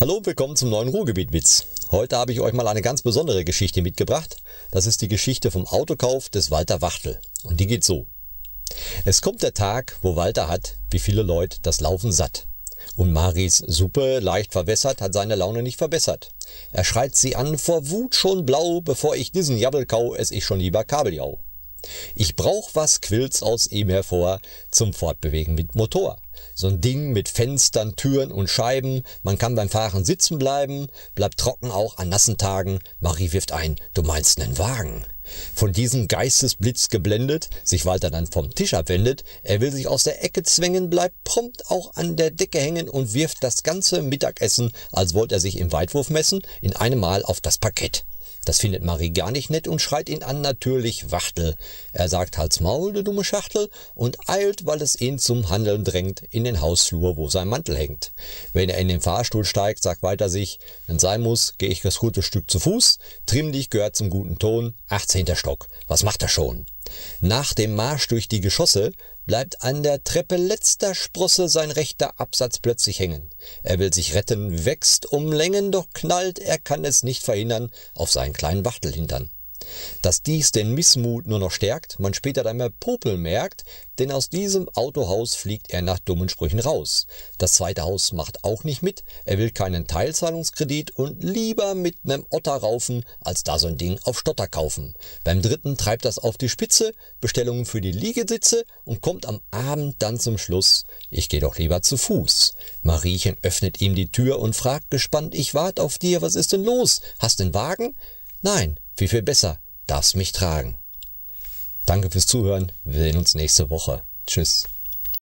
Hallo und willkommen zum neuen Ruhrgebietwitz. Heute habe ich euch mal eine ganz besondere Geschichte mitgebracht. Das ist die Geschichte vom Autokauf des Walter Wachtel. Und die geht so. Es kommt der Tag, wo Walter hat, wie viele Leute, das Laufen satt. Und Maris Suppe, leicht verwässert, hat seine Laune nicht verbessert. Er schreit sie an, vor Wut schon blau, bevor ich diesen Jabbelkau, ess ich schon lieber Kabeljau. Ich brauch was Quills aus ihm hervor zum Fortbewegen mit Motor. So ein Ding mit Fenstern, Türen und Scheiben. Man kann beim Fahren sitzen bleiben, bleibt trocken auch an nassen Tagen. Marie wirft ein, du meinst nen Wagen. Von diesem Geistesblitz geblendet, sich Walter dann vom Tisch abwendet, er will sich aus der Ecke zwängen, bleibt prompt auch an der Decke hängen und wirft das ganze Mittagessen, als wollte er sich im Weitwurf messen, in einem Mal auf das Parkett. Das findet Marie gar nicht nett und schreit ihn an, natürlich Wachtel. Er sagt Hals Maul, du dumme Schachtel, und eilt, weil es ihn zum Handeln drängt, in den Hausflur, wo sein Mantel hängt. Wenn er in den Fahrstuhl steigt, sagt weiter sich, wenn sein muss, gehe ich das gute Stück zu Fuß, trimm dich gehört zum guten Ton, 18. Stock, was macht er schon? Nach dem Marsch durch die Geschosse bleibt an der Treppe letzter Sprosse sein rechter Absatz plötzlich hängen. Er will sich retten, wächst um Längen, doch knallt, er kann es nicht verhindern, auf seinen kleinen Wachtelhintern dass dies den Missmut nur noch stärkt, man später dann Popel merkt, denn aus diesem Autohaus fliegt er nach dummen Sprüchen raus. Das zweite Haus macht auch nicht mit, er will keinen Teilzahlungskredit und lieber mit nem Otter raufen, als da so ein Ding auf Stotter kaufen. Beim dritten treibt das auf die Spitze, Bestellungen für die Liegesitze und kommt am Abend dann zum Schluss, ich gehe doch lieber zu Fuß. Mariechen öffnet ihm die Tür und fragt gespannt, ich warte auf dir, was ist denn los? Hast den Wagen? Nein, wie viel besser. Darfst mich tragen. Danke fürs Zuhören. Wir sehen uns nächste Woche. Tschüss.